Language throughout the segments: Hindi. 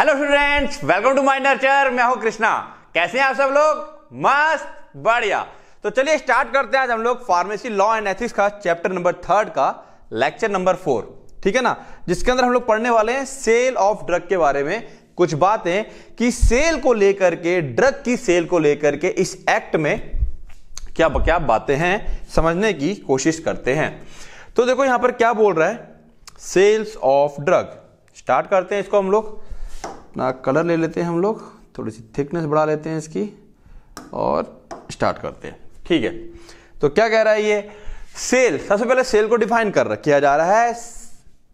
hello students welcome to my nurture मैं हूं कृष्णा कैसे हैं आप सब लोग मस्त बढ़िया तो चलिए स्टार्ट करते हैं आज हम लोग फार्मेसी लॉ एंड एथिक्स का चैप्टर नंबर थर्ड का लेक्चर नंबर फोर ठीक है ना जिसके अंदर हम लोग पढ़ने वाले हैं सेल ऑफ ड्रग के बारे में कुछ बातें कि सेल को लेकर के ड्रग की सेल को लेकर के इस एक्ट में क्या क्या बातें हैं समझने की कोशिश करते हैं तो देखो यहां पर क्या बोल रहा है सेल्स ऑफ ड्रग स्टार्ट करते हैं इसको हम लोग अपना कलर ले लेते हैं हम लोग थोड़ी सी थिकनेस बढ़ा लेते हैं इसकी और स्टार्ट करते हैं ठीक है तो क्या कह रहा है ये सेल सबसे पहले सेल को डिफाइन कर किया जा रहा है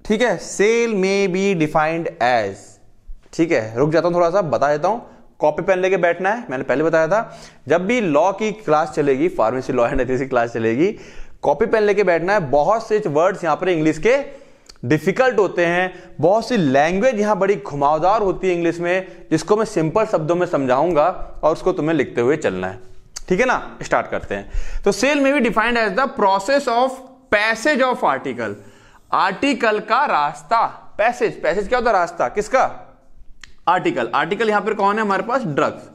ठीक है सेल में बी डिफाइंड एज ठीक है रुक जाता हूं थोड़ा सा बता देता हूं कॉपी पेन लेके बैठना है मैंने पहले बताया था जब भी लॉ की क्लास चलेगी फार्मेसी लॉ एंड एथिक्स की क्लास चलेगी कॉपी पेन लेके बैठना है बहुत से वर्ड्स यहां पर इंग्लिश के डिफिकल्ट होते हैं बहुत सी लैंग्वेज यहाँ बड़ी घुमावदार होती है इंग्लिश में जिसको मैं सिंपल शब्दों में समझाऊंगा और उसको तुम्हें लिखते हुए चलना है ठीक है ना स्टार्ट करते हैं तो सेल में भी defined as the process of passage of article article का रास्ता पैसेज पैसेज क्या होता है रास्ता किसका आर्टिकल आर्टिकल यहां पर कौन है हमारे पास ड्रग्स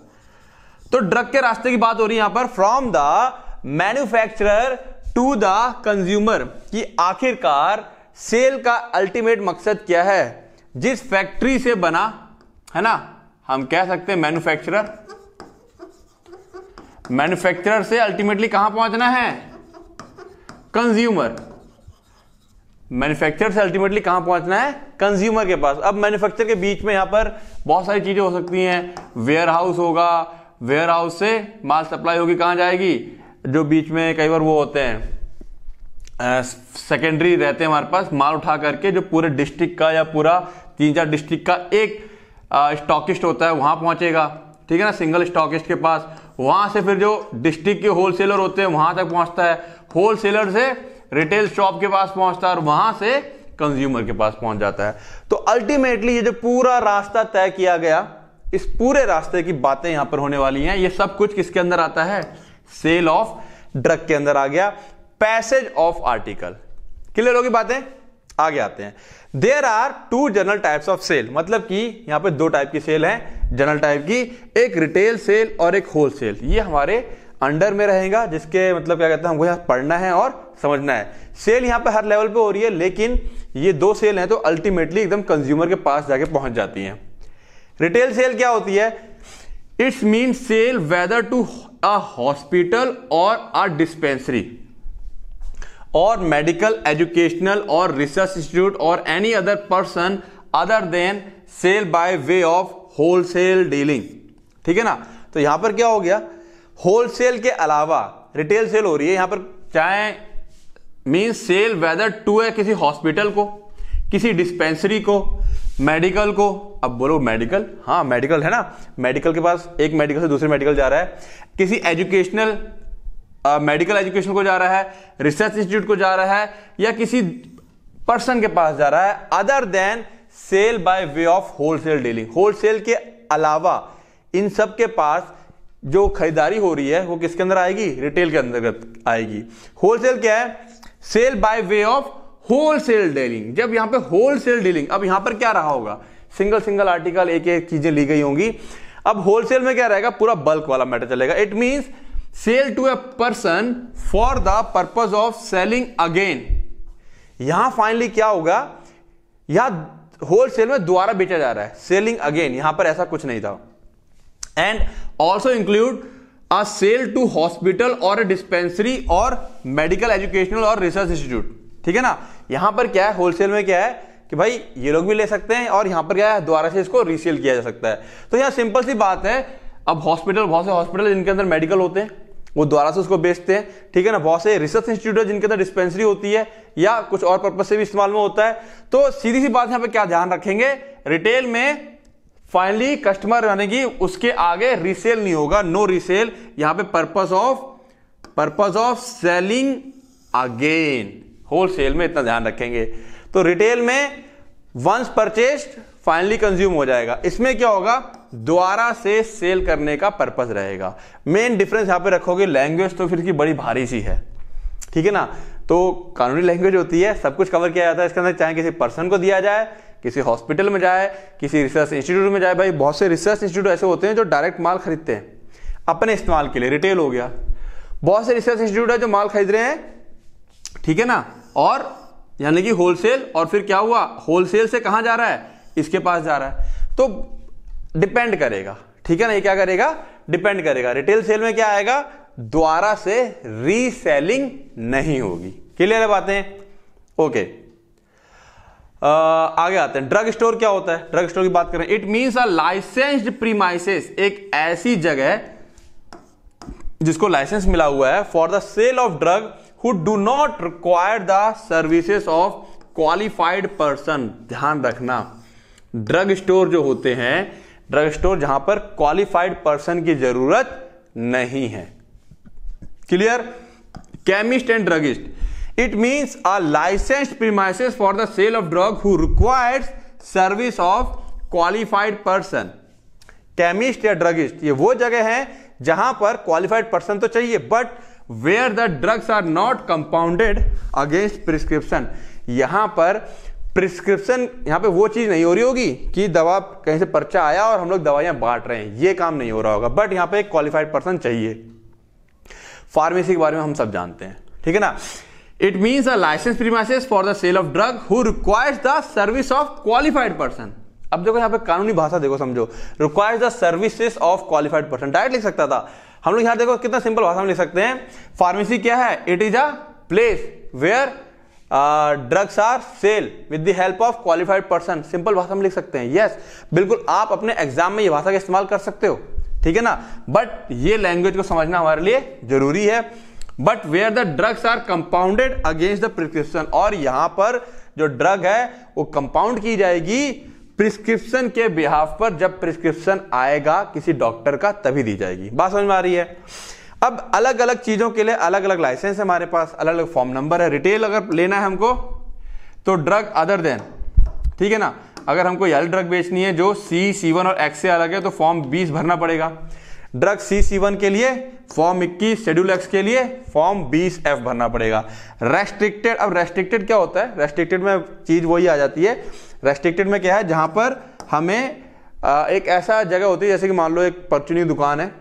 तो ड्रग के रास्ते की बात हो रही है यहां पर from the manufacturer to the consumer कि आखिरकार सेल का अल्टीमेट मकसद क्या है जिस फैक्ट्री से बना है ना हम कह सकते हैं मैन्युफैक्चरर मैन्युफैक्चरर से अल्टीमेटली कहां पहुंचना है कंज्यूमर मैन्युफैक्चर से अल्टीमेटली कहां पहुंचना है कंज्यूमर के पास अब मैन्युफैक्चर के बीच में यहां पर बहुत सारी चीजें हो सकती हैं वेयर हाउस होगा वेयर हाउस से माल सप्लाई होगी कहां जाएगी जो बीच में कई बार वो होते हैं सेकेंडरी रहते हैं हमारे पास माल उठा करके जो पूरे डिस्ट्रिक्ट का या पूरा तीन चार डिस्ट्रिक्ट का एक स्टॉकिस्ट होता है वहाँ पहुँचेगा ठीक है ना सिंगल स्टॉकिस्ट के पास वहाँ से फिर जो डिस्ट्रिक्ट के होलसेलर होते हैं वहाँ तक पहुँचता है होलसेलर से रिटेल शॉप के पास पहुँचता है और वहाँ से कंज्यूमर के पास पहुँच जाता है तो अल्टीमेटली ये जो पूरा रास्ता तय किया गया इस पूरे रास्ते की बातें यहाँ पर होने वाली हैं ये सब कुछ किसके अंदर आता है सेल ऑफ ड्रग के अंदर आ गया पैसेज ऑफ आर्टिकल क्लियर होगी बातें आगे आते हैं there are two general types of sale मतलब कि यहां पे दो टाइप की सेल हैं जनरल टाइप की एक रिटेल सेल और एक होल सेल ये हमारे अंडर में रहेगा जिसके मतलब क्या कहते हैं हमको यहां पढ़ना है और समझना है सेल यहां पे हर लेवल पे हो रही है लेकिन ये दो सेल हैं तो अल्टीमेटली एकदम कंज्यूमर के पास जाके पहुंच जाती हैं रिटेल सेल क्या होती है it's mean sale whether to a hospital और अ डिस्पेंसरी और मेडिकल एजुकेशनल और रिसर्च इंस्टीट्यूट और any other person other than sale by way of wholesale dealing ठीक है ना तो यहां पर क्या हो गया होलसेल के अलावा रिटेल सेल हो रही है यहां पर चाहे मीन सेल वेदर टू है किसी हॉस्पिटल को किसी डिस्पेंसरी को मेडिकल को अब बोलो मेडिकल हाँ मेडिकल है ना मेडिकल के पास एक मेडिकल से दूसरे मेडिकल जा रहा है किसी एजुकेशनल मेडिकल एजुकेशन को जा रहा है रिसर्च इंस्टीट्यूट को जा रहा है या किसी पर्सन के पास जा रहा है other than sale by way of wholesale dealing wholesale के अलावा इन सब के पास जो खरीदारी हो रही है वो किसके अंदर आएगी रिटेल के अंतर्गत आएगी होलसेल क्या है sale by way of wholesale dealing जब यहां पे होलसेल डीलिंग अब यहां पर क्या रहा होगा सिंगल सिंगल आर्टिकल एक एक चीजें ली गई होंगी अब होलसेल में क्या रहेगा पूरा बल्क वाला मैटर चलेगा it means sale to a person for the purpose of selling again यहां फाइनली क्या होगा यह होलसेल में दोबारा बेचा जा रहा है सेलिंग अगेन यहां पर ऐसा कुछ नहीं था and also include a sale to hospital और ए डिस्पेंसरी और मेडिकल एजुकेशनल और रिसर्च इंस्टीट्यूट ठीक है ना यहां पर क्या है होलसेल में क्या है कि भाई ये लोग भी ले सकते हैं और यहां पर क्या है द्वारा से इसको रीसेल किया जा सकता है तो यहां सिंपल सी बात है अब हॉस्पिटल बहुत से हॉस्पिटल जिनके अंदर मेडिकल होते हैं वो द्वारा से उसको बेचते हैं ठीक है ना बहुत से रिसर्च इंस्टीट्यूट है जिनके अंदर डिस्पेंसरी होती है या कुछ और पर्पज से भी इस्तेमाल में होता है तो सीधी सी बात यहां पे क्या ध्यान रखेंगे रिटेल में फाइनली कस्टमर यानी कि उसके आगे रीसेल नहीं होगा नो रीसेल यहां पे purpose of purpose of selling again wholesale में इतना ध्यान रखेंगे तो रिटेल में वंस परचेस्ड फाइनली कंज्यूम हो जाएगा इसमें क्या होगा द्वारा से सेल करने का पर्पज रहेगा मेन डिफरेंस यहां पे रखोगे लैंग्वेज तो फिर की बड़ी भारी सी है ठीक है ना तो कानूनी लैंग्वेज होती है सब कुछ कवर किया जाता है इसके अंदर चाहे किसी पर्सन को दिया जाए किसी हॉस्पिटल में जाए किसी रिसर्च इंस्टीट्यूट में जाए भाई बहुत से रिसर्च इंस्टीट्यूट ऐसे होते हैं जो डायरेक्ट माल खरीदते हैं अपने इस्तेमाल के लिए रिटेल हो गया बहुत से रिसर्च इंस्टीट्यूट है जो माल खरीद रहे हैं ठीक है ना और यानी कि होलसेल और फिर क्या हुआ होलसेल से कहाँ जा रहा है इसके पास जा रहा है तो डिपेंड करेगा ठीक है ना ये क्या करेगा डिपेंड करेगा रिटेल सेल में क्या आएगा द्वारा से रीसेलिंग नहीं होगी क्लियर है बातें ओके आगे आते हैं ड्रग स्टोर क्या होता है ड्रग स्टोर की बात करें it means a licensed premises एक ऐसी जगह जिसको लाइसेंस मिला हुआ है for the sale of drug who do not require the services of qualified person ध्यान रखना ड्रग स्टोर जो होते हैं ड्रग स्टोर जहां पर क्वालिफाइड पर्सन की जरूरत नहीं है clear chemist and druggist it means a licensed premises for the sale of drug who requires service of qualified person chemist या ड्रगिस्ट ये वो जगह है जहां पर क्वालिफाइड पर्सन तो चाहिए but where the drugs are not compounded against prescription यहां पर प्रिस्क्रिप्शन यहाँ पे वो चीज़ नहीं हो रही होगी कि दवा कहीं से पर्चा आया और हम लोग दवाइयाँ बांट रहे हैं ये काम नहीं हो रहा होगा बट यहाँ पे एक क्वालिफाइड पर्सन चाहिए फार्मेसी के बारे में हम सब जानते हैं ठीक है ना it means a license premises for the sale of drug who requires the service of qualified person अब देखो यहाँ पे कानूनी भाषा देखो समझो requires the services of qualified person direct लिख सकता था हम लोग यहाँ देखो कितना सिंपल भाषा में लिख सकते हैं फार्मेसी क्या है it is a place where drugs are sell with the help of qualified person simple भाषा में लिख सकते हैं यस yes, बिल्कुल आप अपने एग्जाम में ये भाषा का इस्तेमाल कर सकते हो ठीक है ना बट ये लैंग्वेज को समझना हमारे लिए जरूरी है but where the drugs are compounded against the prescription और यहां पर जो ड्रग है वो कंपाउंड की जाएगी प्रिस्क्रिप्शन के बिहाफ पर जब प्रिस्क्रिप्शन आएगा किसी डॉक्टर का तभी दी जाएगी बात समझ में आ रही है अब अलग अलग चीजों के लिए अलग अलग लाइसेंस है हमारे पास अलग अलग फॉर्म नंबर है रिटेल अगर लेना है हमको तो ड्रग अदर देन ठीक है ना अगर हमको यही ड्रग बेचनी है जो सी सी वन और एक्स से अलग है तो फॉर्म बीस भरना पड़ेगा ड्रग सी सी वन के लिए फॉर्म इक्कीस शेड्यूल एक्स के लिए फॉर्म बीस एफ भरना पड़ेगा रेस्ट्रिक्टेड अब रेस्ट्रिक्टेड क्या होता है रेस्ट्रिक्टेड में चीज वही आ जाती है रेस्ट्रिक्टेड में क्या है जहां पर हमें एक ऐसा जगह होती है जैसे कि मान लो एक परचुनी दुकान है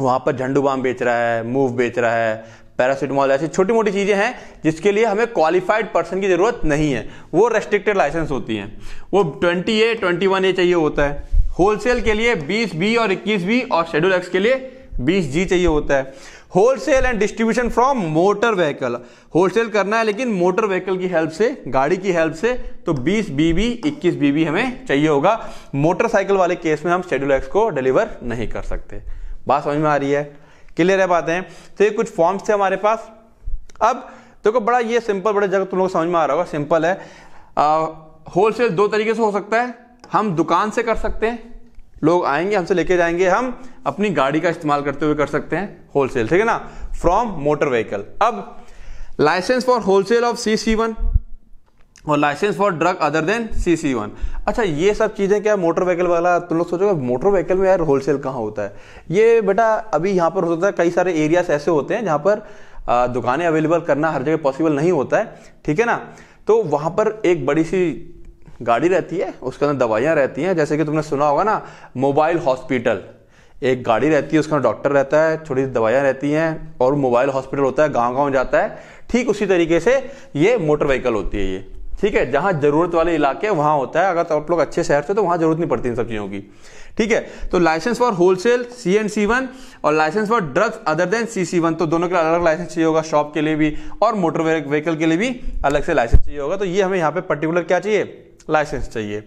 वहाँ पर झंडू बाम बेच रहा है मूव बेच रहा है पैरासीटामॉल ऐसी छोटी मोटी चीज़ें हैं जिसके लिए हमें क्वालिफाइड पर्सन की ज़रूरत नहीं है वो रेस्ट्रिक्टेड लाइसेंस होती हैं वो twenty A twenty one A चाहिए होता है होलसेल के लिए बीस बी और इक्कीस बी और शेड्यूल एक्स के लिए बीस जी चाहिए होता है wholesale and distribution from motor vehicle wholesale करना है लेकिन मोटर व्हीकल की हेल्प से गाड़ी की हेल्प से तो 20 बीबी 21 बीबी हमें चाहिए होगा मोटरसाइकिल वाले केस में हम शेड्यूल एक्स को डिलीवर नहीं कर सकते बात समझ में आ रही है क्लियर है बातें तो ये कुछ फॉर्म्स थे हमारे पास अब देखो तो बड़ा ये सिंपल बड़े जगह तुम लोग समझ में आ रहा होगा सिंपल है होल सेल दो तरीके से हो सकता है हम दुकान से कर सकते हैं लोग आएंगे हमसे लेके जाएंगे हम अपनी गाड़ी का इस्तेमाल करते हुए कर सकते हैं होलसेल ठीक है ना फ्रॉम मोटर व्हीकल अब license for wholesale of C C one और license for drug other than C C one अच्छा ये सब चीज़ें क्या मोटर व्हीकल वाला तुम लोग सोचोगे मोटर व्हीकल में यार होलसेल कहाँ होता है ये बेटा अभी यहाँ पर हो सकता है कई सारे एरियाज ऐसे होते हैं जहाँ पर दुकानें अवेलेबल करना हर जगह पॉसिबल नहीं होता है ठीक है ना तो वहाँ पर एक बड़ी सी गाड़ी रहती है उसके अंदर दवाइयाँ रहती हैं जैसे कि तुमने सुना होगा ना मोबाइल हॉस्पिटल एक गाड़ी रहती है उसका डॉक्टर रहता है छोटी सी दवाइयाँ रहती हैं और मोबाइल हॉस्पिटल होता है गाँव गाँव जाता है ठीक उसी तरीके से ये मोटर व्हीकल होती है ये ठीक है जहां जरूरत वाले इलाके हैं वहां होता है अगर तो आप लोग अच्छे शहर से तो वहां जरूरत नहीं पड़ती इन सब चीजों की ठीक है तो license for wholesale C and C one और license for drugs other than C C one तो दोनों के लिए अलग लाइसेंस चाहिए होगा शॉप के लिए भी और मोटर व्हीकल के लिए भी अलग से लाइसेंस चाहिए होगा तो ये हमें यहाँ पे पर्टिकुलर क्या चाहिए लाइसेंस चाहिए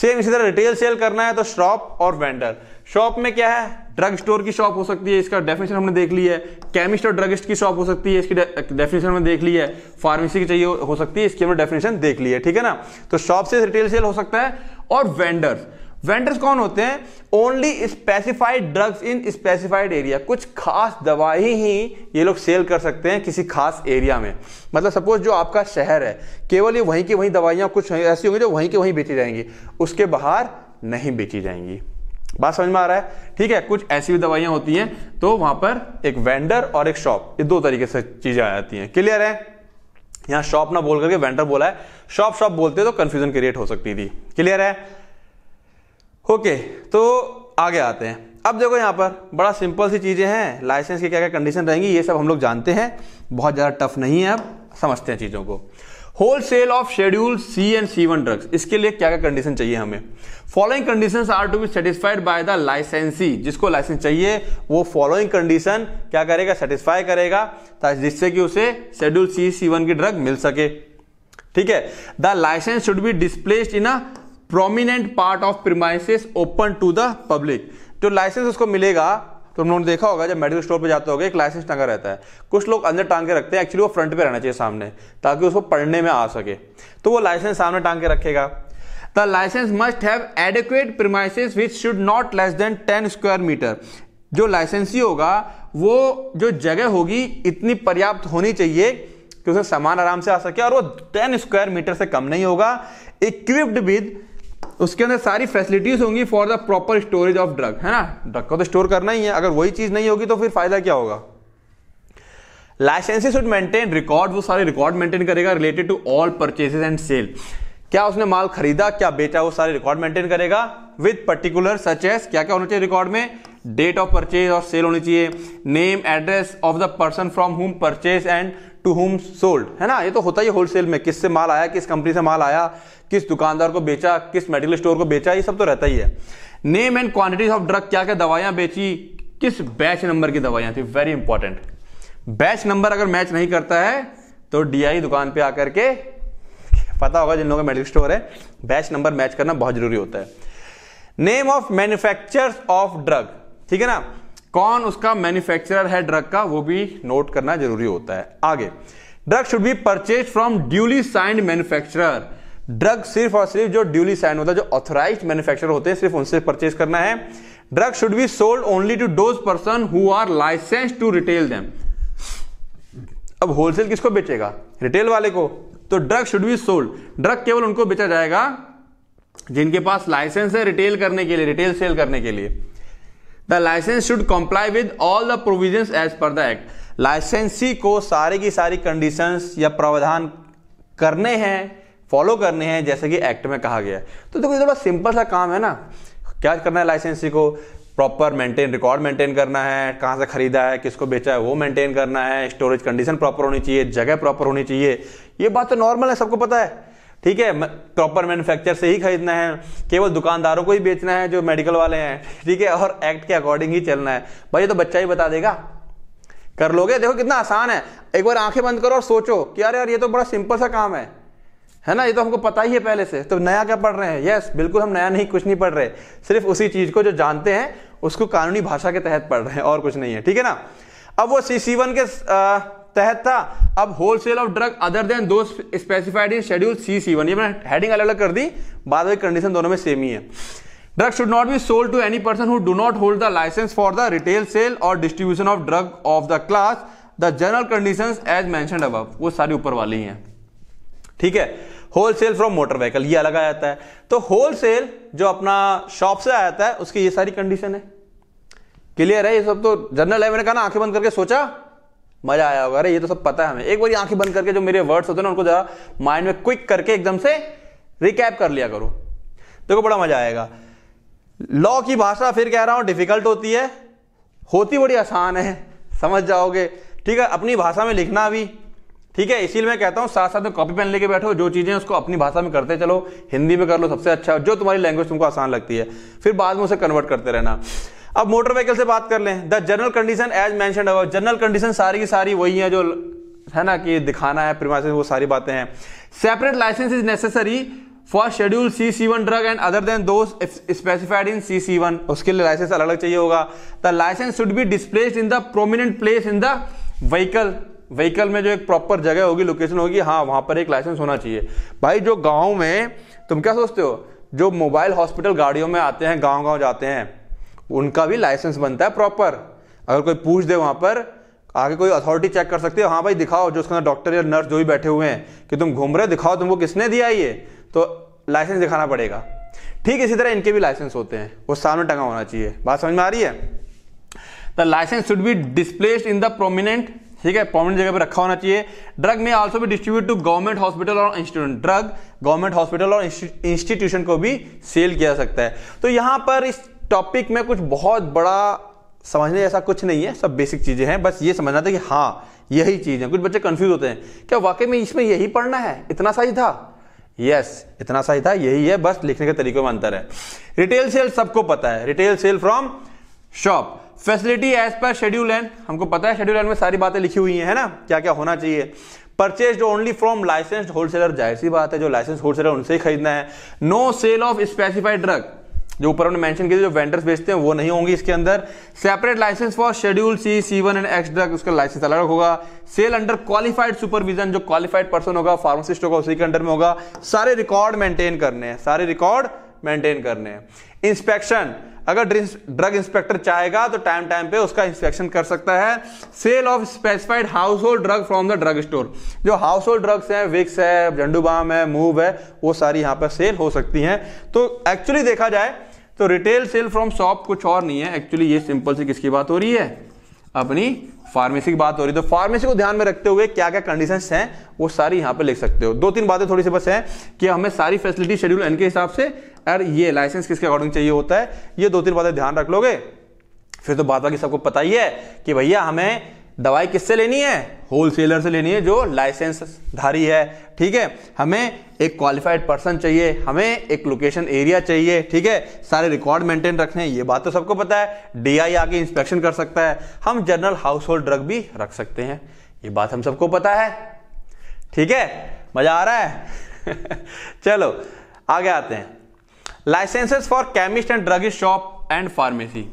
सेम इसी तरह रिटेल सेल करना है तो शॉप और वेंडर शॉप में क्या है ड्रग स्टोर की शॉप हो सकती है इसका डेफिनेशन हमने देख ली है केमिस्ट और ड्रगिस्ट की शॉप हो सकती है इसकी डेफिनेशन हमने देख ली है फार्मेसी की चाहिए हो सकती है इसकी हमने डेफिनेशन देख ली है ठीक है ना तो शॉप से रिटेल सेल हो सकता है और वेंडर्स वेंडर्स कौन होते हैं only specified drugs in specified area कुछ खास दवाई ही ये लोग सेल कर सकते हैं किसी खास एरिया में मतलब सपोज जो आपका शहर है केवल ये वहीं की वहीं दवाइयाँ कुछ ऐसी होंगी जो वहीं के वहीं बेची जाएंगी उसके बाहर नहीं बेची जाएंगी बात समझ में आ रहा है ठीक है कुछ ऐसी भी दवाइयां होती हैं तो वहां पर एक वेंडर और एक शॉप ये दो तरीके से चीजें आ जाती हैं क्लियर है यहां शॉप ना बोल करके वेंडर बोला है शॉप शॉप बोलते तो कंफ्यूजन क्रिएट हो सकती थी क्लियर है ओके तो आगे आते हैं अब देखो यहाँ पर बड़ा सिंपल सी चीज़ें हैं लाइसेंस की क्या क्या कंडीशन रहेंगी ये सब हम लोग जानते हैं बहुत ज़्यादा टफ नहीं है अब समझते हैं चीज़ों को wholesale of schedule C and C one drugs इसके लिए क्या क्या कंडीशन चाहिए हमें following condition are to be satisfied by the licensee जिसको लाइसेंस चाहिए वो फॉलोइंग कंडीशन क्या करेगा सेटिस्फाई करेगा जिससे कि उसे शेड्यूल सी सी वन की ड्रग मिल सके ठीक है the license should be displaced in a prominent part of premises open to the public जो लाइसेंस उसको मिलेगा तो उन्होंने देखा होगा जब मेडिकल स्टोर पर जाते होगा एक लाइसेंस टंगा रहता है कुछ लोग अंदर टांग के रखते हैं एक्चुअली वो फ्रंट पे रहना चाहिए सामने ताकि उसको पढ़ने में आ सके तो वो लाइसेंस सामने टांग के रखेगा the license must have adequate premises which should not less than ten square meter जो लाइसेंसी होगा वो जो जगह होगी इतनी पर्याप्त होनी चाहिए कि उसे सामान आराम से आ सके और वो टेन स्क्वायर मीटर से कम नहीं होगा इक्विप्ड विद उसके अंदर सारी फैसिलिटीज होंगी for the proper storage of drug है ना ड्रग को तो स्टोर करना ही है अगर वही चीज नहीं होगी तो फिर फायदा क्या होगा लाइसेंसी शुड मेंटेन रिकॉर्ड वो सारे रिकॉर्ड मेंटेन करेगा related to all purchases and sale क्या उसने माल खरीदा क्या बेचा वो सारे रिकॉर्ड मेंटेन करेगा विद पर्टिकुलर सच एस क्या क्या होना चाहिए रिकॉर्ड में डेट ऑफ परचेज और सेल होनी चाहिए name address of the person from whom purchase and to whom sold है ना ये तो होता ही होलसेल में किससे माल आया किस कंपनी से माल आया किस दुकानदार को बेचा किस मेडिकल स्टोर को बेचा ये सब तो रहता ही है name and quantities of drug क्या क्या दवाइयां बेची किस बैच नंबर की दवाइयां थी वेरी इंपॉर्टेंट बैच नंबर अगर मैच नहीं करता है तो डीआई दुकान पे आकर के पता होगा जिन लोगों का मेडिकल स्टोर है बैच नंबर मैच करना बहुत जरूरी होता है name of manufacture of drug ठीक है ना कौन उसका मैन्युफैक्चरर है ड्रग का वो भी नोट करना जरूरी होता है आगे drug should be purchase from duly signed manufacturer drug सिर्फ और सिर्फ जो ड्यूली साइन होता है जो ऑथोराइज मैन्युफैक्चर होते हैं सिर्फ उनसे परचेज करना है drug should be sold only to those person who are license to retail them अब होलसेल किसको बेचेगा रिटेल वाले को तो drug should be sold drug केवल उनको बेचा जाएगा जिनके पास लाइसेंस है रिटेल करने के लिए रिटेल सेल करने के लिए the license should comply with all the provision as per the act licensee को सारे की सारी कंडीशन या प्रावधान करने हैं फॉलो करने हैं जैसे कि एक्ट में कहा गया है तो देखो ये थोड़ा सिंपल सा काम है ना क्या करना है लाइसेंसी को प्रॉपर मेंटेन रिकॉर्ड मेंटेन करना है कहाँ से ख़रीदा है किसको बेचा है वो मेंटेन करना है स्टोरेज कंडीशन प्रॉपर होनी चाहिए जगह प्रॉपर होनी चाहिए ये बात तो नॉर्मल है सबको पता है ठीक है प्रॉपर मैन्युफैक्चर से ही खरीदना है केवल दुकानदारों को ही बेचना है जो मेडिकल वाले हैं ठीक है और एक्ट के अकॉर्डिंग ही चलना है भाई ये तो बच्चा ही बता देगा कर लोगे देखो कितना आसान है एक बार आंखें बंद करो और सोचो कि यार यार ये तो बड़ा सिंपल सा काम है है ना ये तो हमको पता ही है पहले से तो नया क्या पढ़ रहे हैं यस बिल्कुल हम नया नहीं कुछ नहीं पढ़ रहे सिर्फ उसी चीज को जो जानते हैं उसको कानूनी भाषा के तहत पढ़ रहे हैं और कुछ नहीं है ठीक है ना अब वो सी सी वन के तहत था अब wholesale of drug other than those specified in schedule C C one ये मैंने हेडिंग अलग अलग कर दी बाद में कंडीशन दोनों में सेम ही है drug should not be sold to any person who do not hold the license for the retail sale और distribution of drug of the class the general condition as मैं अब वो सारी ऊपर वाली हैं ठीक है wholesale from motor vehicle ये अलग आ जाता है तो होल सेल जो अपना शॉप से आ जाता है उसकी ये सारी कंडीशन है क्लियर है ये सब तो जनरल है मैंने कहा ना आंखें बंद करके सोचा मजा आया होगा अरे ये तो सब पता है हमें एक बार आंखें बंद करके जो मेरे वर्ड्स होते हैं ना उनको जरा माइंड में क्विक करके एकदम से रिकैप कर लिया करो देखो तो बड़ा मजा आएगा लॉ की भाषा फिर कह रहा हूं डिफिकल्ट होती है होती बड़ी आसान है समझ जाओगे ठीक है अपनी भाषा में लिखना भी ठीक है इसीलिए मैं कहता हूँ साथ साथ में कॉपी पेन लेके बैठो जो चीजें उसको अपनी भाषा में करते चलो हिंदी में कर लो सबसे अच्छा जो तुम्हारी लैंग्वेज तुमको आसान लगती है फिर बाद में उसे कन्वर्ट करते रहना अब मोटर व्हीकल से बात कर लें द जनरल कंडीशन एज मैं जनरल कंडीशन सारी की सारी वही है जो है ना कि दिखाना है प्रिमाइसेस वो सारी बातें हैं separate license is necessary for schedule C C one drug and other than those specified in C C one उसके लिए लाइसेंस अलग अलग चाहिए होगा the license should be displaced in the prominent place in the vehicle vehicle में जो एक प्रॉपर जगह होगी लोकेशन होगी हाँ वहाँ पर एक लाइसेंस होना चाहिए भाई जो गाँव में तुम क्या सोचते हो जो मोबाइल हॉस्पिटल गाड़ियों में आते हैं गाँव गाँव जाते हैं उनका भी लाइसेंस बनता है प्रॉपर अगर कोई पूछ दे वहाँ पर आगे कोई अथॉरिटी चेक कर सकती है हाँ भाई दिखाओ जो उसके अंदर डॉक्टर या नर्स जो भी बैठे हुए हैं कि तुम घूम रहे दिखाओ तुमको किसने दिया ये तो लाइसेंस दिखाना पड़ेगा ठीक इसी तरह इनके भी लाइसेंस होते हैं वो सामने टंगा होना चाहिए बात समझ में आ रही है the license should be displaced in the prominent ठीक है प्रॉमिनेंट जगह पे रखा होना चाहिए ड्रग में आल्सो भी डिस्ट्रीब्यूट टू गवर्नमेंट हॉस्पिटल और इंस्टीट्यूशन ड्रग गवर्नमेंट हॉस्पिटल और इंस्टीट्यूशन को भी सेल किया सकता है तो यहां पर इस टॉपिक में कुछ बहुत बड़ा समझने जैसा कुछ नहीं है सब बेसिक चीजें हैं बस ये समझना था कि हाँ यही चीज है कुछ बच्चे कंफ्यूज होते हैं क्या वाकई में इसमें यही पढ़ना है इतना सही था यस yes, इतना सही था यही है बस लिखने के तरीके में अंतर है रिटेल सेल सबको पता है retail sale from shop facility as per schedule N हमको पता है शेड्यूल एन में सारी बातें लिखी हुई है ना क्या क्या होना चाहिए purchase only from licensed wholesaler जाहिर सी बात है जो लाइसेंस होलसेलर उनसे ही खरीदना है no sale of specified drug जो ऊपर हमने मेंशन किया जो वेंडर्स बेचते हैं वो नहीं होंगी इसके अंदर separate license for schedule C C one and X drug उसका लाइसेंस अलग होगा सेल अंडर क्वालिफाइड सुपरविजन जो क्वालिफाइड पर्सन होगा फार्मासिस्ट होगा उसी के अंडर में होगा सारे रिकॉर्ड मेंटेन करने हैं सारे रिकॉर्ड मेंटेन करने हैं इंस्पेक्शन अगर ड्रग इंस्पेक्टर चाहेगा तो टाइम टाइम पे उसका इंस्पेक्शन कर सकता है sale of specified household drug from the drug store जो हाउस होल्ड ड्रग्स हैं विक्स है जंडूबाम है मूव है वो सारी यहाँ पर सेल हो सकती हैं तो एक्चुअली देखा जाए तो रिटेल सेल फ्रॉम शॉप कुछ और नहीं है एक्चुअली ये सिंपल सी किसकी बात हो रही है अपनी फार्मेसी की बात हो रही है तो फार्मेसी को ध्यान में रखते हुए क्या क्या कंडीशंस हैं वो सारी यहाँ पे लिख सकते हो दो तीन बातें थोड़ी सी बस है कि हमें सारी फैसिलिटी शेड्यूल एन के हिसाब से और ये लाइसेंस किसके अकॉर्डिंग चाहिए होता है ये दो तीन बातें ध्यान रख लोगे फिर तो बात बाकी सबको पता ही है कि भैया हमें दवाई किससे लेनी है होलसेलर से लेनी है जो लाइसेंस धारी है ठीक है हमें एक क्वालिफाइड पर्सन चाहिए हमें एक लोकेशन एरिया चाहिए ठीक है सारे रिकॉर्ड मेंटेन रखने ये बात तो सबको पता है डीआई आके इंस्पेक्शन कर सकता है हम जनरल हाउस होल्ड ड्रग भी रख सकते हैं ये बात हम सबको पता है ठीक है मजा आ रहा है चलो आगे आते हैं licenses for chemist and drug shop and pharmacy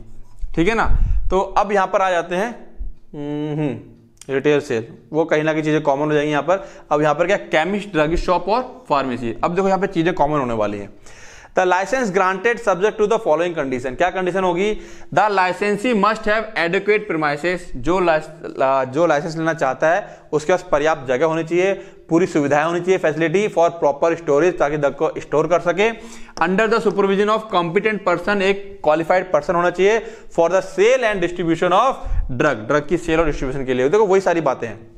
ठीक है ना तो अब यहां पर आ जाते हैं रिटेल हम्म, सेल वो कहीं ना कहीं चीज़ें कॉमन हो जाएंगी यहाँ पर अब यहाँ पर क्या केमिस्ट ड्रग शॉप और फार्मेसी अब देखो यहाँ पर चीज़ें कॉमन होने वाली हैं license granted subject to the following condition क्या कंडीशन होगी the licensee must have adequate premises जो जो लाइसेंस लेना चाहता है उसके पास पर्याप्त जगह होनी चाहिए पूरी सुविधाएं होनी चाहिए फैसिलिटी फॉर प्रॉपर स्टोरेज ताकि दग को स्टोर कर सके under the supervision of competent person एक क्वालिफाइड पर्सन होना चाहिए for the sale and distribution of drug drug की सेल और डिस्ट्रीब्यूशन के लिए देखो वही सारी बातें हैं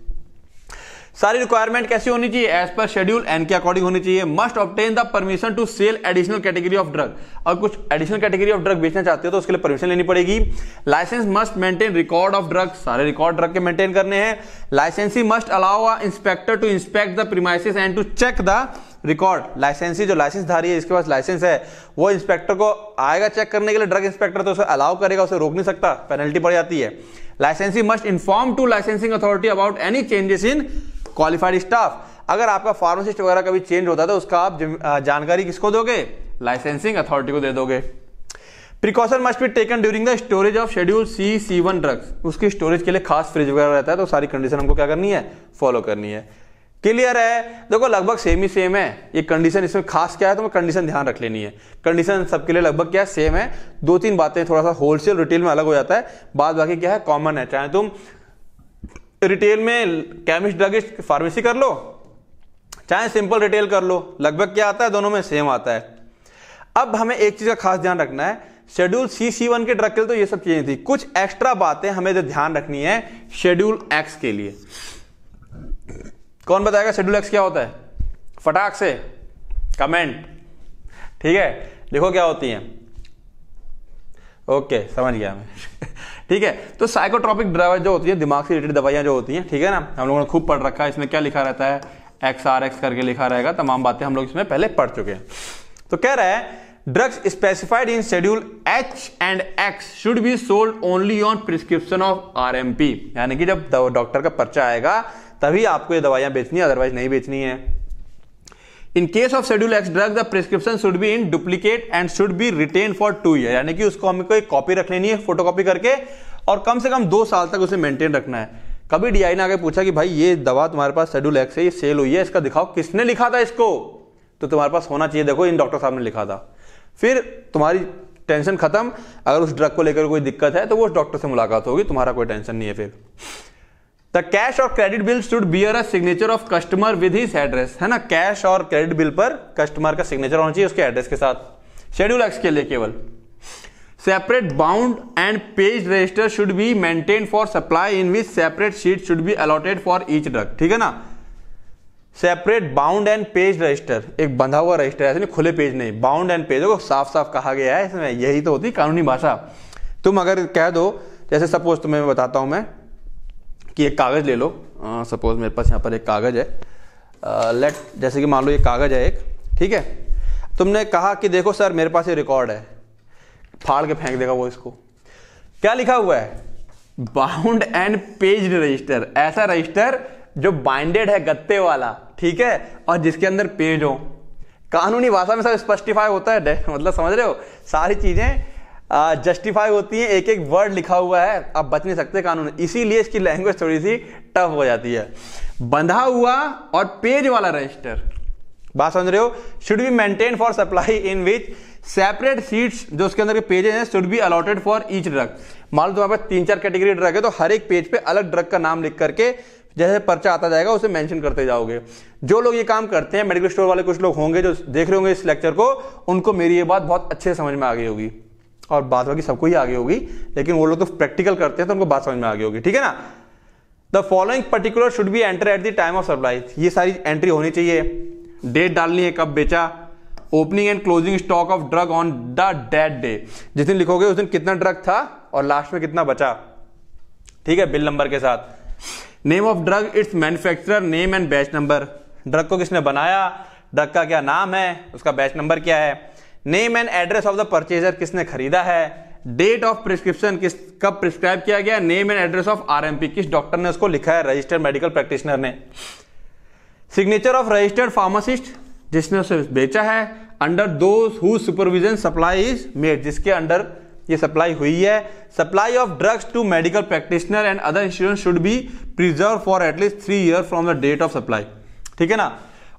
सारी रिक्वायरमेंट कैसी होनी चाहिए एज पर शेड्यूल एन के अकॉर्डिंग होनी चाहिए must obtain the permission to sell additional category of drug अगर कुछ एडिशनल कैटेगरी ऑफ ड्रग बेचना चाहते हो तो उसके लिए परमिशन लेनी पड़ेगी license must maintain record of drug सारे रिकॉर्ड ड्रग के मेंटेन करने हैं licensee must allow a inspector to inspect the premises and to check the record licensee जो लाइसेंस धारी है इसके पास लाइसेंस है वो इंस्पेक्टर को आएगा चेक करने के लिए ड्रग इंस्पेक्टर तो उसे अलाउ करेगा उसे रोक नहीं सकता पेनल्टी पड़ जाती है licensee must inform to licensing authority about any changes in qualified staff अगर आपका फार्मासिस्ट वगैरह कभी चेंज होता है तो उसका आप जानकारी किसको दोगे लाइसेंसिंग अथॉरिटी को दे दोगे precaution must be taken during the storage of schedule C C one drugs उसकी स्टोरेज के लिए खास फ्रिज वगैरह रहता है तो सारी कंडीशन हमको क्या करनी है फॉलो करनी है क्लियर है देखो लगभग सेम ही सेम है ये कंडीशन इसमें खास क्या है तो मैं कंडीशन ध्यान रख लेनी है कंडीशन सबके लिए लगभग क्या है सेम है दो तीन बातें थोड़ा सा होलसेल रिटेल में अलग हो जाता है बाद बाकी क्या है कॉमन है चाहे तुम रिटेल में केमिस्ट ड्रगिस्ट फार्मेसी कर लो चाहे सिंपल रिटेल कर लो लगभग क्या आता है दोनों में सेम आता है अब हमें एक चीज का खास ध्यान रखना है शेड्यूल सी सी वन के ड्रग के लिए तो ये सब चीजें थी कुछ एक्स्ट्रा बातें हमें जो ध्यान रखनी है शेड्यूल एक्स के लिए कौन बताएगा शेड्यूल एक्स क्या होता है फटाक से कमेंट ठीक है देखो क्या होती है ओके समझ गया मैं ठीक है तो साइकोट्रॉपिक ड्राइवर जो होती है दिमाग से रिलेटेड दवाइयां जो होती हैं ठीक है ना हम लोगों ने खूब पढ़ रखा है इसमें क्या लिखा रहता है एक्स आर एक्स करके लिखा रहेगा तमाम बातें हम लोग इसमें पहले पढ़ चुके हैं तो कह रहा है drugs specified in schedule H and X should be sold only on prescription of R यानी कि जब डॉक्टर का पर्चा आएगा तभी आपको ये दवाइयां बेचनी है अदरवाइज नहीं बेचनी है in case of schedule X drug the prescription should be in duplicate and should be retain for two year यानी कि उसको हमें कोई कॉपी रख लेनी है फोटो कॉपी करके और कम से कम दो साल तक उसे मेंटेन रखना है कभी डीआई ने आगे पूछा कि भाई ये दवा तुम्हारे पास शेड्यूल एक्स है ये सेल हुई है इसका दिखाओ किसने लिखा था इसको तो तुम्हारे पास होना चाहिए देखो इन डॉक्टर साहब ने लिखा था फिर तुम्हारी टेंशन खत्म अगर उस ड्रग को लेकर कोई दिक्कत है तो वो उस डॉक्टर से मुलाकात होगी तुम्हारा कोई टेंशन नहीं है फिर द कैश और credit bill should bear a signature of customer with his address है ना कैश और क्रेडिट बिल पर कस्टमर का सिग्नेचर होना चाहिए उसके एड्रेस के साथ शेड्यूल एक्स के लिए केवल separate bound and page register should be maintain for supply in which separate sheet should be allotted for each drug ठीक है ना separate bound and page register एक बंधा हुआ रजिस्टर ऐसे नहीं खुले पेज नहीं बाउंड एंड पेज को साफ साफ कहा गया है इसमें यही तो होती कानूनी भाषा तुम अगर कह दो जैसे सपोज तुम्हें बताता हूं मैं कि एक कागज़ ले लो सपोज़ मेरे पास यहाँ पर एक कागज़ है लेट जैसे कि मान लो ये कागज़ है एक ठीक है तुमने कहा कि देखो सर मेरे पास ये रिकॉर्ड है फाड़ के फेंक देगा वो इसको क्या लिखा हुआ है बाउंड एंड पेज रजिस्टर ऐसा रजिस्टर जो बाइंडेड है गत्ते वाला ठीक है और जिसके अंदर पेज हो कानूनी भाषा में सब स्पष्टिफाई होता है मतलब समझ रहे हो सारी चीज़ें जस्टिफाई होती है एक एक वर्ड लिखा हुआ है आप बच नहीं सकते कानून इसीलिए इसकी लैंग्वेज थोड़ी सी टफ हो जाती है बंधा हुआ और पेज वाला रजिस्टर बात समझ रहे हो should be maintain for supply in which separate sheets जो उसके अंदर के पेजेस हैं should be allotted for each drug मान लो तुम्हारे पास तीन चार कैटेगरी ड्रग है तो हर एक पेज पे अलग ड्रग का नाम लिख करके जैसे पर्चा आता जाएगा उसे मेंशन करते जाओगे जो लोग ये काम करते हैं मेडिकल स्टोर वाले कुछ लोग होंगे जो देख रहे होंगे इस लेक्चर को उनको मेरी ये बात बहुत अच्छे समझ में आ गई होगी और बात बाकी सबको ही आगे होगी लेकिन वो लोग तो प्रैक्टिकल करते हैं तो उनको बात समझ में आगे होगी ठीक है ना the following particular should be enter at the time of supply ये सारी एंट्री होनी चाहिए डेट डालनी है कब बेचा opening and closing stock of drug on the date day जिस दिन लिखोगे उस दिन कितना ड्रग था और लास्ट में कितना बचा ठीक है बिल नंबर के साथ name of drug its manufacturer name and batch number drug को किसने बनाया ड्रग का क्या नाम है उसका बैच नंबर क्या है name and address of the purchaser किसने खरीदा है डेट ऑफ प्रिस्क्रिप्शन किस कब प्रिस्क्राइब किया गया name and address of RMP किस डॉक्टर ने उसको लिखा है रजिस्टर्ड मेडिकल प्रैक्टिशनर ने सिग्नेचर ऑफ रजिस्टर्ड फार्मासिस्ट जिसने उसे बेचा है under the supervision supply is made जिसके अंडर ये सप्लाई हुई है supply of drugs to medical practitioner and other insurance should be preserve for at least three year from the date of supply ठीक है ना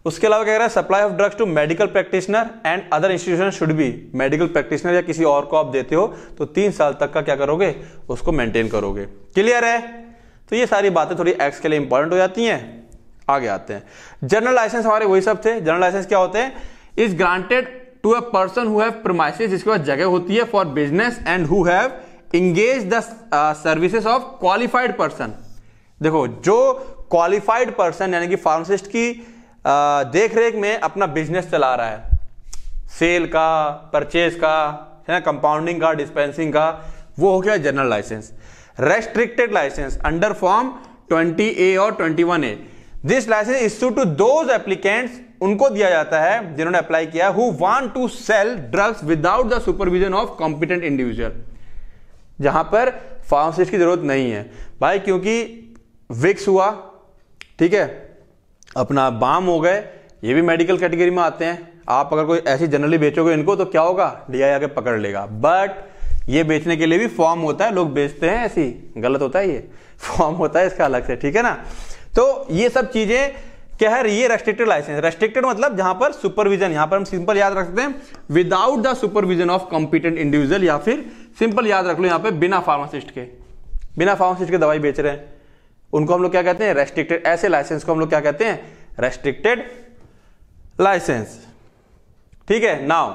उसके अलावा कह रहा है supply of drugs to medical practitioner and other institution should be medical practitioner या किसी और को आप देते हो तो तीन साल तक का क्या करोगे उसको मेंटेन करोगे क्लियर है तो ये सारी बातें थोड़ी एक्स के लिए इंपॉर्टेंट हो जाती हैं आगे आते हैं जनरल लाइसेंस हमारे वही सब थे जनरल लाइसेंस क्या होते हैं is granted to a person who have premises जिसके पास जगह होती है for business and who have engage the services of qualified person देखो जो क्वालिफाइड पर्सन यानी कि फार्मासिस्ट की देख रेख में अपना बिजनेस चला रहा है सेल का परचेज का है ना कंपाउंडिंग का डिस्पेंसिंग का वो हो गया general license restricted license under form 20 A और 21 A this license issue to those applicants उनको दिया जाता है जिन्होंने अप्लाई किया who want to sell drugs without the supervision of competent individual जहां पर फार्मासिस्ट की जरूरत नहीं है भाई क्योंकि विक्स हुआ ठीक है अपना बाम हो गए ये भी मेडिकल कैटेगरी में आते हैं आप अगर कोई ऐसी जनरली बेचोगे इनको तो क्या होगा डीआई आके पकड़ लेगा बट ये बेचने के लिए भी फॉर्म होता है लोग बेचते हैं ऐसी गलत होता है ये फॉर्म होता है इसका अलग से ठीक है ना तो ये सब चीजें क्या है ये रेस्ट्रिक्टेड लाइसेंस रेस्ट्रिक्टेड मतलब जहां पर सुपरविजन यहां पर हम सिंपल याद रख सकते हैं without the supervision of competent individual या फिर सिंपल याद रख लो यहां पर बिना फार्मासिस्ट के बिना फार्मासिस्ट के दवाई बेच रहे हैं उनको हम लोग क्या कहते हैं रेस्ट्रिक्टेड ऐसे लाइसेंस को हम लोग क्या कहते हैं रेस्ट्रिक्टेड लाइसेंस ठीक है नाउ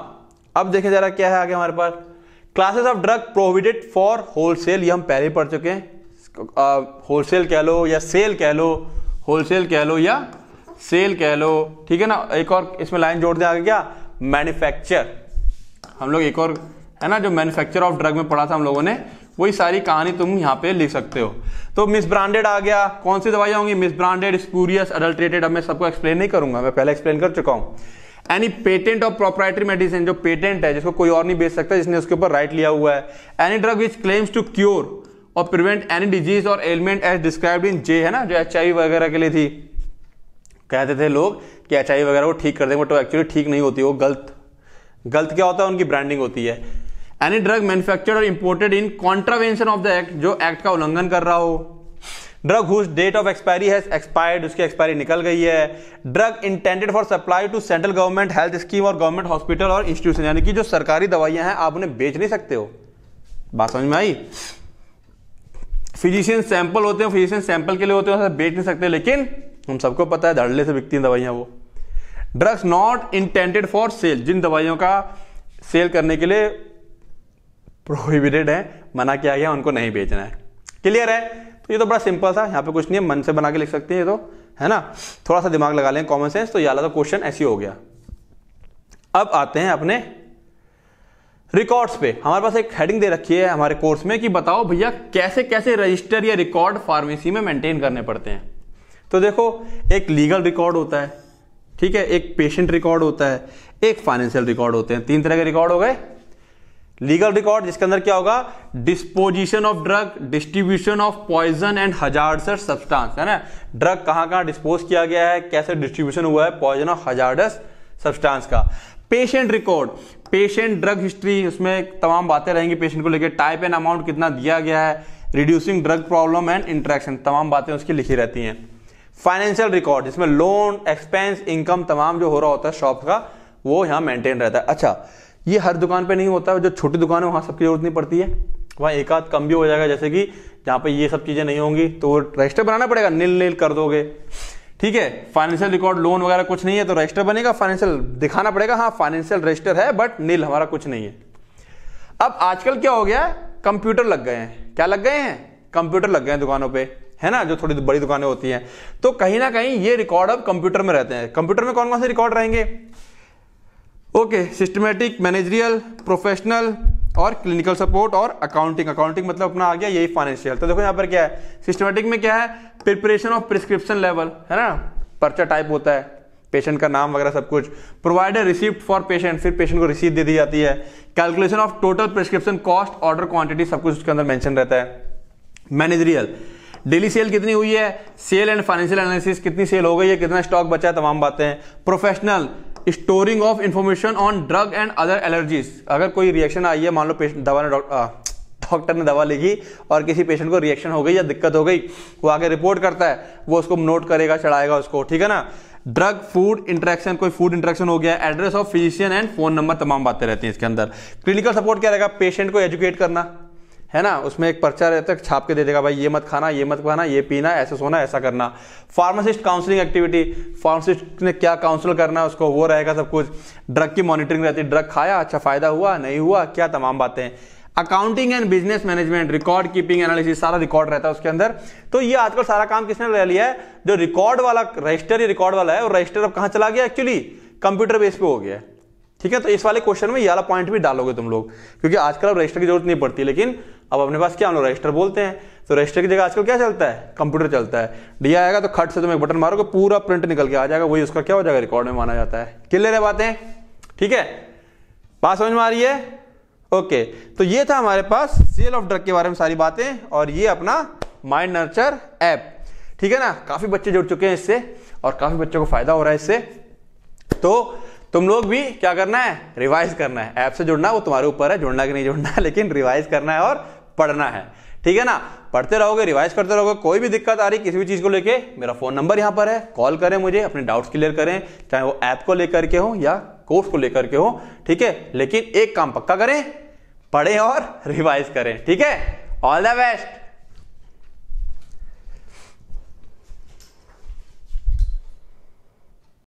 अब देखें जरा क्या है आगे हमारे पास classes of drug provided for wholesale ये हम पहले पढ़ चुके हैं होलसेल कह लो या सेल कह लो होलसेल कह लो या सेल कह लो ठीक है ना एक और इसमें लाइन जोड़ दिया आगे क्या मैन्युफैक्चर हम लोग एक और है ना जो मैन्युफैक्चर ऑफ ड्रग में पढ़ा था हम लोगों ने वही सारी कहानी तुम यहाँ पे लिख सकते हो तो मिस ब्रांडेड आ गया कौन सी दवाइयाँ होंगी मिस ब्रांडेड स्पूरियस अडल्ट्रेटेड अब मैं सबको एक्सप्लेन नहीं करूंगा मैं पहले एक्सप्लेन कर चुका हूँ any patent of proprietary medicine जो पेटेंट है जिसको कोई और नहीं बेच सकता जिसने उसके ऊपर राइट लिया हुआ है any drug which claims to cure और प्रिवेंट एनी डिजीज और element as describe in J है ना जो एच वगैरह के लिए थी कहते थे लोग कि एच वगैरह वो ठीक कर देंगे बट वो एक्चुअली तो ठीक नहीं होती वो गलत गलत क्या होता है उनकी ब्रांडिंग होती है एनी ड्रग मैन्युफैक्चर्ड और imported in contravention of the act जो एक्ट का उल्लंघन कर रहा हो drug whose date of expiry has expired उसकी एक्सपायरी निकल गई है drug intended for supply to central government health scheme और गवर्नमेंट हॉस्पिटल और इंस्टीट्यूशन यानी कि जो सरकारी दवाइयां हैं आप उन्हें बेच नहीं सकते हो बात समझ में आई फिजिशियन सैंपल होते हैं फिजिशियन सैंपल के लिए होते हैं बेच नहीं सकते लेकिन हम सबको पता है धड़ले से बिकती है दवाइयां वो drugs not intended for sale जिन दवाइयों का सेल करने के लिए प्रोहिबिटेड है मना किया गया उनको नहीं बेचना है क्लियर है तो ये तो बड़ा सिंपल था यहाँ पे कुछ नहीं है मन से बना के लिख सकते हैं ये तो है ना थोड़ा सा दिमाग लगा लें कॉमन सेंस तो ये तो क्वेश्चन ऐसे हो गया अब आते हैं अपने रिकॉर्ड्स पे हमारे पास एक हेडिंग दे रखी है हमारे कोर्स में कि बताओ भैया कैसे कैसे रजिस्टर या रिकॉर्ड फार्मेसी में मेंटेन करने पड़ते हैं तो देखो एक लीगल रिकॉर्ड होता है ठीक है एक पेशेंट रिकॉर्ड होता है एक फाइनेंशियल रिकॉर्ड होते हैं तीन तरह के रिकॉर्ड हो गए लीगल रिकॉर्ड जिसके अंदर क्या होगा disposition of drug distribution of poison and hazardous substance है ना ड्रग कहां कहां डिस्पोज किया गया है कैसे डिस्ट्रीब्यूशन हुआ है पॉइजन ऑफ हजार्डस सब्सटेंस का patient record patient drug history उसमें तमाम बातें रहेंगी पेशेंट को लेकर टाइप एंड अमाउंट कितना दिया गया है reducing drug problem and interaction तमाम बातें उसकी लिखी रहती हैं फाइनेंशियल रिकॉर्ड जिसमें लोन एक्सपेंस इनकम तमाम जो हो रहा होता है शॉप का वो यहाँ मेंटेन रहता है अच्छा ये हर दुकान पे नहीं होता जो छोटी दुकान है वहाँ सबकी जरूरत नहीं पड़ती है वहाँ एक आध कम भी हो जाएगा जैसे कि जहाँ पे ये सब चीज़ें नहीं होंगी तो रजिस्टर बनाना पड़ेगा नील नील कर दोगे ठीक है फाइनेंशियल रिकॉर्ड लोन वगैरह कुछ नहीं है तो रजिस्टर बनेगा फाइनेंशियल दिखाना पड़ेगा हाँ फाइनेंशियल रजिस्टर है बट नील हमारा कुछ नहीं है अब आजकल क्या हो गया कंप्यूटर लग गए हैं क्या लग गए हैं कंप्यूटर लग गए हैं दुकानों पे है ना जो थोड़ी बड़ी दुकानें होती हैं तो कहीं ना कहीं ये रिकॉर्ड अब कंप्यूटर में रहते हैं कंप्यूटर में कौन कौन से रिकॉर्ड रहेंगे ओके सिस्टमेटिक मैनेजरियल प्रोफेशनल और क्लिनिकल सपोर्ट और अकाउंटिंग अकाउंटिंग मतलब अपना आ गया यही फाइनेंशियल तो देखो यहाँ पर क्या है सिस्टमेटिक में क्या है प्रिपरेशन ऑफ प्रिस्क्रिप्शन लेवल है ना पर्चा टाइप होता है पेशेंट का नाम वगैरह सब कुछ प्रोवाइडर रिसिप्ट फॉर पेशेंट फिर पेशेंट को रिसीप्ट दे दी जाती है calculation of total prescription cost order quantity सब कुछ उसके अंदर मेंशन रहता है मैनेजरियल डेली सेल कितनी हुई है सेल एंड फाइनेंशियल एनालिसिस कितनी सेल हो गई है कितना स्टॉक बचा है तमाम बातें professional storing of information on drug and other allergies अगर कोई रिएक्शन आई है मान लो पेशेंट दवा ने डॉक्टर ने दवा लिखी और किसी पेशेंट को रिएक्शन हो गई या दिक्कत हो गई वो आगे रिपोर्ट करता है वो उसको नोट करेगा चढ़ाएगा उसको ठीक है ना ड्रग फूड इंटरेक्शन कोई फूड इंटरेक्शन हो गया address of physician and phone number तमाम बातें रहती हैं इसके अंदर क्लिनिकल सपोर्ट क्या रहेगा पेशेंट को एजुकेट करना है ना उसमें एक पर्चा रहता है छाप के दे देगा भाई ये मत खाना ये मत खाना ये पीना ऐसे सोना ऐसा करना फार्मासिस्ट काउंसलिंग एक्टिविटी फार्मासिस्ट ने क्या काउंसिल करना है उसको वो रहेगा सब कुछ ड्रग की मॉनिटरिंग रहती है ड्रग खाया अच्छा फायदा हुआ नहीं हुआ क्या तमाम बातें accounting and business management record keeping analysis सारा रिकॉर्ड रहता है उसके अंदर तो ये आजकल सारा काम किसने ले लिया है जो रिकॉर्ड वाला रजिस्टर ही रिकॉर्ड वाला है और रजिस्टर अब कहाँ चला गया एक्चुअली कंप्यूटर बेस पे हो गया ठीक है तो इस वाले क्वेश्चन में ये वाला पॉइंट भी डालोगे तुम लोग क्योंकि आजकल अब रजिस्टर की जरूरत नहीं पड़ती लेकिन अब अपने पास क्या हम लोग रजिस्टर बोलते हैं तो रजिस्टर की जगह आजकल क्या चलता है कंप्यूटर चलता है डी आएगा तो खट से तुम एक बटन मारोगे पूरा प्रिंट निकल के आ जाएगा वही उसका क्या हो जाएगा रिकॉर्ड में माना जाता है क्लियर है बातें ठीक है बात समझ में आ रही है ओके तो ये था हमारे पास सेल ऑफ ड्रग के बारे में सारी बातें और ये अपना माइंड नर्चर ऐप ठीक है ना काफी बच्चे जुड़ चुके हैं इससे और काफी बच्चों को फायदा हो रहा है इससे तो तुम लोग भी क्या करना है रिवाइज करना है ऐप से जुड़ना वो तुम्हारे ऊपर है जुड़ना कि नहीं जुड़ना लेकिन रिवाइज करना है और पढ़ना है ठीक है ना पढ़ते रहोगे रिवाइज करते रहोगे कोई भी दिक्कत आ रही किसी भी चीज़ को लेके मेरा फ़ोन नंबर यहां पर है कॉल करें मुझे अपने डाउट्स क्लियर करें चाहे वो ऐप को लेकर के हो या कोर्स को लेकर के हो ठीक है लेकिन एक काम पक्का करें पढ़ें और रिवाइज करें ठीक है ऑल द बेस्ट